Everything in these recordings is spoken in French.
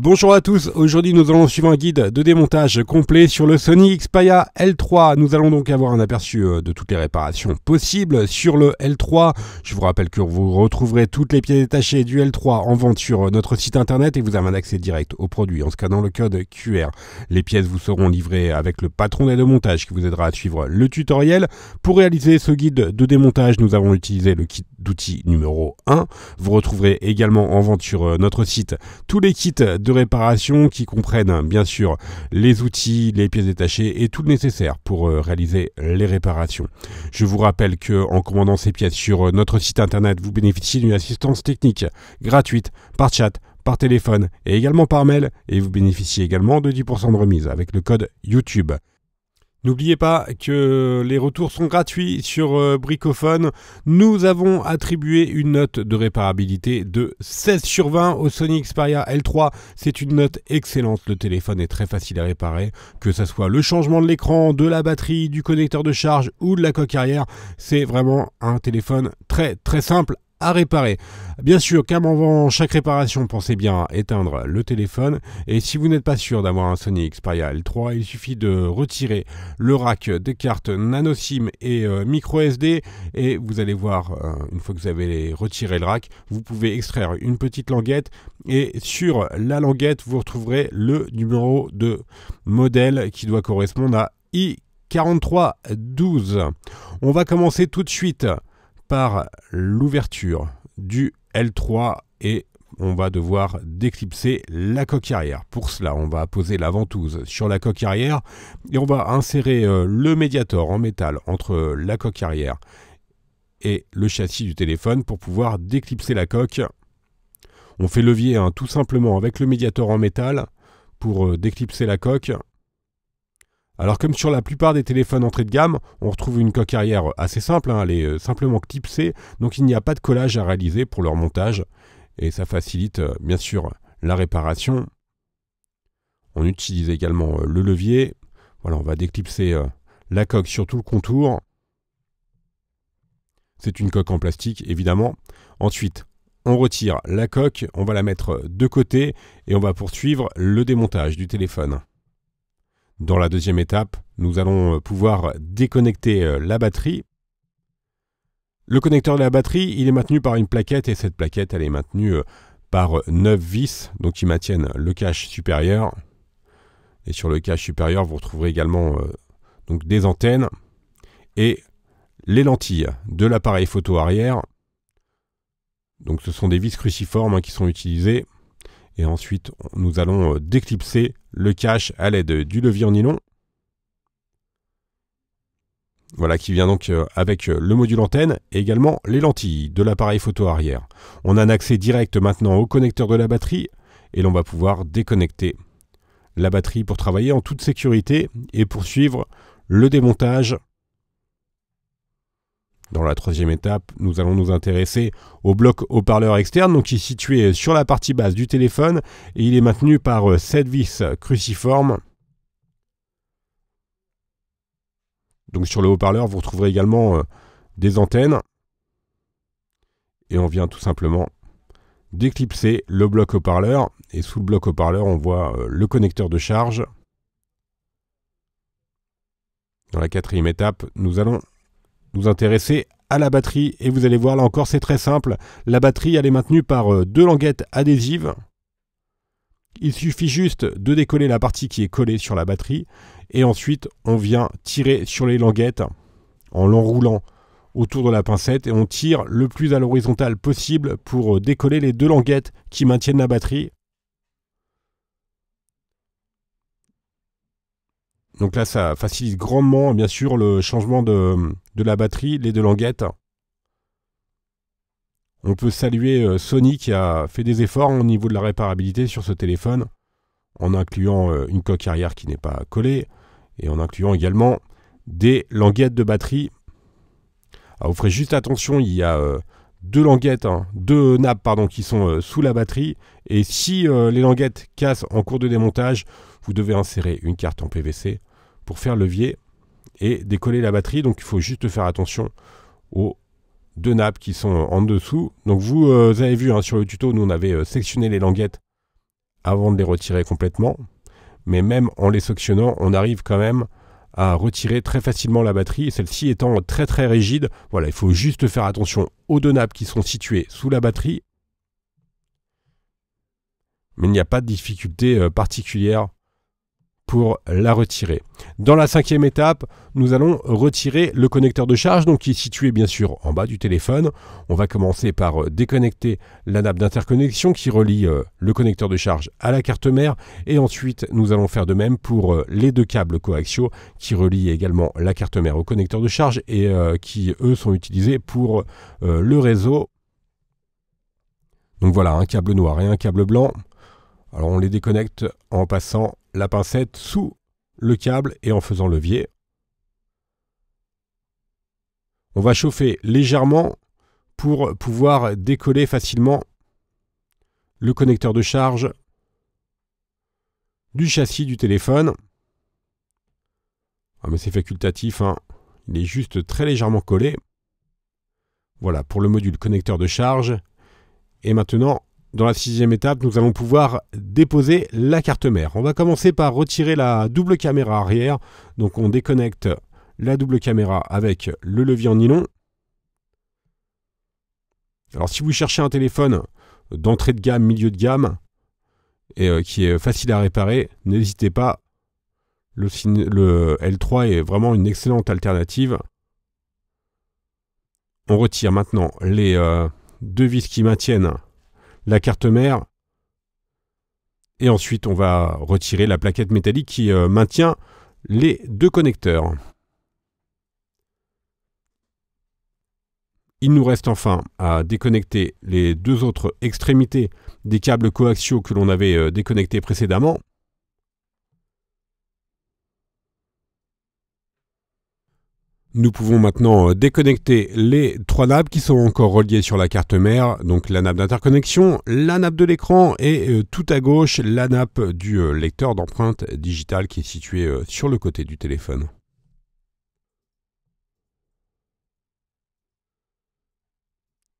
Bonjour à tous, aujourd'hui nous allons suivre un guide de démontage complet sur le Sony Xperia L3. Nous allons donc avoir un aperçu euh, de toutes les réparations possibles sur le L3. Je vous rappelle que vous retrouverez toutes les pièces détachées du L3 en vente sur euh, notre site internet et vous avez un accès direct au produit en scannant le code QR. Les pièces vous seront livrées avec le patron des montage qui vous aidera à suivre le tutoriel. Pour réaliser ce guide de démontage, nous avons utilisé le kit d'outils numéro 1. Vous retrouverez également en vente sur euh, notre site tous les kits de réparation qui comprennent bien sûr les outils, les pièces détachées et tout le nécessaire pour euh, réaliser les réparations. Je vous rappelle que en commandant ces pièces sur euh, notre site internet, vous bénéficiez d'une assistance technique gratuite par chat par téléphone et également par mail et vous bénéficiez également de 10% de remise avec le code YouTube. N'oubliez pas que les retours sont gratuits sur euh, Bricophone. Nous avons attribué une note de réparabilité de 16 sur 20 au Sony Xperia L3. C'est une note excellente. Le téléphone est très facile à réparer. Que ce soit le changement de l'écran, de la batterie, du connecteur de charge ou de la coque arrière, c'est vraiment un téléphone très très simple à réparer. Bien sûr, avant chaque réparation, pensez bien éteindre le téléphone. Et si vous n'êtes pas sûr d'avoir un Sony Xperia L3, il suffit de retirer le rack des cartes nano SIM et euh, micro SD. Et vous allez voir, euh, une fois que vous avez retiré le rack, vous pouvez extraire une petite languette. Et sur la languette, vous retrouverez le numéro de modèle qui doit correspondre à i. 4312. On va commencer tout de suite par l'ouverture du L3 et on va devoir déclipser la coque arrière. Pour cela, on va poser la ventouse sur la coque arrière et on va insérer euh, le médiator en métal entre la coque arrière et le châssis du téléphone pour pouvoir déclipser la coque. On fait levier hein, tout simplement avec le médiator en métal pour euh, déclipser la coque alors comme sur la plupart des téléphones entrée de gamme, on retrouve une coque arrière assez simple, hein, elle est euh, simplement clipsée, donc il n'y a pas de collage à réaliser pour leur montage, et ça facilite euh, bien sûr la réparation. On utilise également euh, le levier, voilà on va déclipser la coque sur tout le contour. C'est une coque en plastique évidemment. Ensuite, on retire la coque, on va la mettre de côté et on va poursuivre le démontage du téléphone. Dans la deuxième étape, nous allons euh, pouvoir déconnecter euh, la batterie. Le connecteur de la batterie, il est maintenu par une plaquette et cette plaquette, elle est maintenue euh, par 9 vis, donc qui maintiennent le cache supérieur. Et sur le cache supérieur, vous retrouverez également donc des antennes et les lentilles de l'appareil photo arrière. Donc ce sont des vis cruciformes hein, qui sont utilisées et ensuite, nous allons euh, déclipser le cache à l'aide du levier en nylon. Voilà, qui vient donc euh, avec euh, le module antenne et également les lentilles de l'appareil photo arrière. On a un accès direct maintenant au connecteur de la batterie et l'on va pouvoir déconnecter la batterie pour travailler en toute sécurité et poursuivre le démontage dans la troisième étape, nous allons nous intéresser au bloc haut-parleur externe, donc qui est situé sur la partie basse du téléphone et il est maintenu par 7 euh, vis cruciformes. Donc sur le haut-parleur, vous retrouverez également euh, des antennes. Et on vient tout simplement d'éclipser le bloc haut-parleur. Et sous le bloc haut-parleur, on voit euh, le connecteur de charge. Dans la quatrième étape, nous allons nous intéresser à la batterie et vous allez voir là encore c'est très simple. La batterie elle est maintenue par euh, deux languettes adhésives. Il suffit juste de décoller la partie qui est collée sur la batterie et ensuite on vient tirer sur les languettes en l'enroulant autour de la pincette et on tire le plus à l'horizontale possible pour euh, décoller les deux languettes qui maintiennent la batterie Donc là, ça facilite grandement, bien sûr, le changement de, la batterie, les deux languettes. On peut saluer euh, Sony qui a fait des efforts au niveau de la réparabilité sur ce téléphone, en incluant euh, une coque arrière qui n'est pas collée, et en incluant également des languettes de batterie. Alors vous ferez juste attention, il y a euh, deux languettes, hein, deux nappes pardon, qui sont sous la batterie. Et si les languettes cassent en cours de démontage, vous devez insérer une carte en PVC pour faire levier et décoller la batterie. Donc il faut juste faire attention aux deux nappes qui sont en dessous. Donc vous, euh, avez vu hein, sur le tuto, nous on avait euh, sectionné les languettes avant de les retirer complètement. Mais même en les sectionnant, on arrive quand même à retirer très facilement la batterie. Celle-ci étant très très rigide, voilà, il faut juste faire attention aux deux nappes qui sont situées sous la batterie. Mais il n'y a pas de difficulté euh, particulière pour la retirer. Dans la cinquième étape, nous allons retirer le connecteur de charge, donc qui est situé bien sûr en bas du téléphone. On va commencer par euh, déconnecter la nappe d'interconnexion qui relie euh, le connecteur de charge à la carte mère, et ensuite nous allons faire de même pour euh, les deux câbles coaxiaux qui relient également la carte mère au connecteur de charge et qui eux sont utilisés pour le réseau. Donc voilà, un câble noir et un câble blanc. Alors on les déconnecte en passant la pincette sous le câble et en faisant levier. On va chauffer légèrement pour pouvoir décoller facilement le connecteur de charge du châssis du téléphone. Ah, mais c'est facultatif, hein. il est juste très légèrement collé. Voilà pour le module connecteur de charge. Et maintenant, dans la sixième étape, nous allons pouvoir déposer la carte mère. On va commencer par retirer la double caméra arrière. Donc on déconnecte la double caméra avec le levier en nylon. Alors si vous cherchez un téléphone d'entrée de gamme, milieu de gamme, et euh, qui est facile à réparer, n'hésitez pas. Le, L3 est vraiment une excellente alternative. On retire maintenant les euh, deux vis qui maintiennent la carte mère. Et ensuite, on va retirer la plaquette métallique qui euh, maintient les deux connecteurs. Il nous reste enfin à déconnecter les deux autres extrémités des câbles coaxiaux que l'on avait euh, déconnectés précédemment. Nous pouvons maintenant euh, déconnecter les trois nappes qui sont encore reliées sur la carte mère, donc la nappe d'interconnexion, la nappe de l'écran et euh, tout à gauche la nappe du euh, lecteur d'empreintes digitales qui est située sur le côté du téléphone.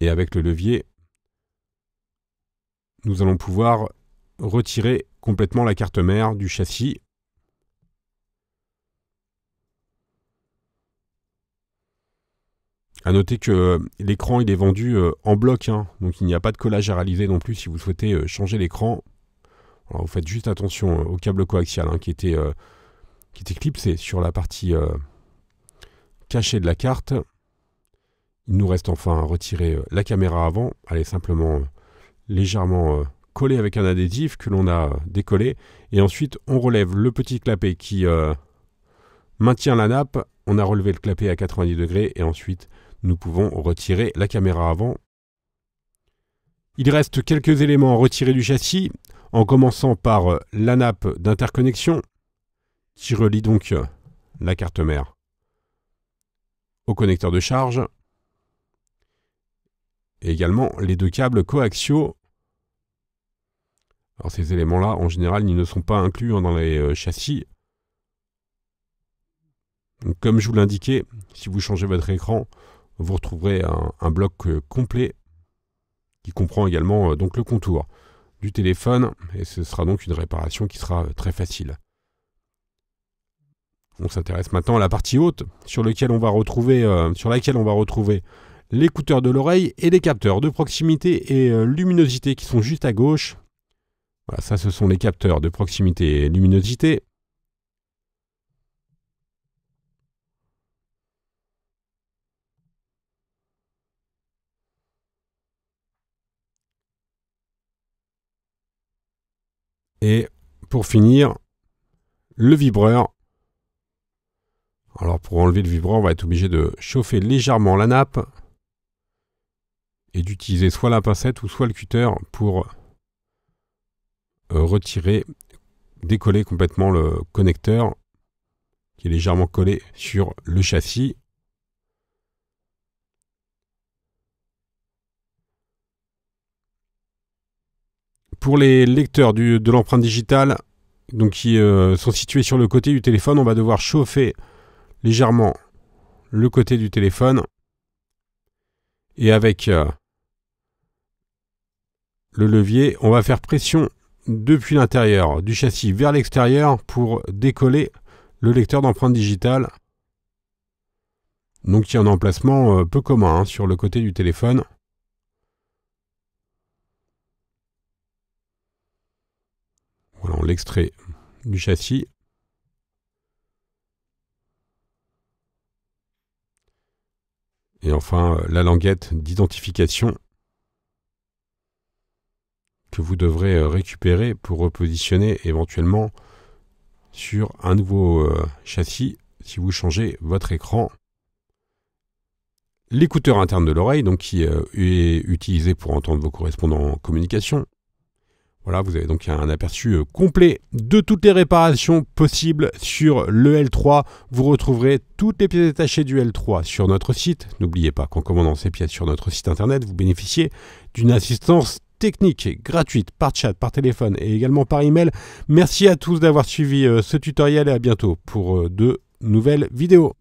Et avec le levier, nous allons pouvoir retirer complètement la carte mère du châssis À noter que euh, l'écran il est vendu euh, en bloc, hein. donc il n'y a pas de collage à réaliser non plus si vous souhaitez euh, changer l'écran. vous faites juste attention au câble coaxial hein, qui était qui clipsé sur la partie cachée de la carte. Il nous reste enfin à retirer la caméra avant. Elle est simplement légèrement collée avec un adhésif que l'on a décollé. Et ensuite, on relève le petit clapet qui maintient la nappe. On a relevé le clapet à 90 degrés et ensuite nous pouvons retirer la caméra avant. Il reste quelques éléments à retirer du châssis, en commençant par euh, la nappe d'interconnexion, qui relie donc euh, la carte mère au connecteur de charge, et également les deux câbles coaxiaux. Alors ces éléments-là, en général, ils ne sont pas inclus hein, dans les euh, châssis. comme je vous l'indiquais, si vous changez votre écran, vous retrouverez un, bloc euh, complet qui comprend également euh, donc le contour du téléphone et ce sera donc une réparation qui sera euh, très facile. On s'intéresse maintenant à la partie haute sur, lequel on va retrouver, sur laquelle on va retrouver l'écouteur de l'oreille et les capteurs de proximité et luminosité qui sont juste à gauche. Voilà, ça ce sont les capteurs de proximité et luminosité. Et pour finir, le vibreur. Alors pour enlever le vibreur, on va être obligé de chauffer légèrement la nappe et d'utiliser soit la pincette ou soit le cutter pour euh, retirer, décoller complètement le connecteur qui est légèrement collé sur le châssis. Pour les lecteurs de l'empreinte digitale, donc qui euh, sont situés sur le côté du téléphone, on va devoir chauffer légèrement le côté du téléphone et avec euh, le levier, on va faire pression depuis l'intérieur du châssis vers l'extérieur pour décoller le lecteur d'empreinte digitale. Donc il un emplacement euh, peu commun hein, sur le côté du téléphone. Extrait du châssis. Et enfin, euh, la languette d'identification que vous devrez euh, récupérer pour repositionner éventuellement sur un nouveau euh, châssis si vous changez votre écran. L'écouteur interne de l'oreille, donc qui est utilisé pour entendre vos correspondants en communication. Voilà, vous avez donc un aperçu euh, complet de toutes les réparations possibles sur le L3. Vous retrouverez toutes les pièces détachées du L3 sur notre site. N'oubliez pas qu'en commandant ces pièces sur notre site internet, vous bénéficiez d'une assistance technique gratuite par chat, par téléphone et également par email. Merci à tous d'avoir suivi euh, ce tutoriel et à bientôt pour euh, de nouvelles vidéos.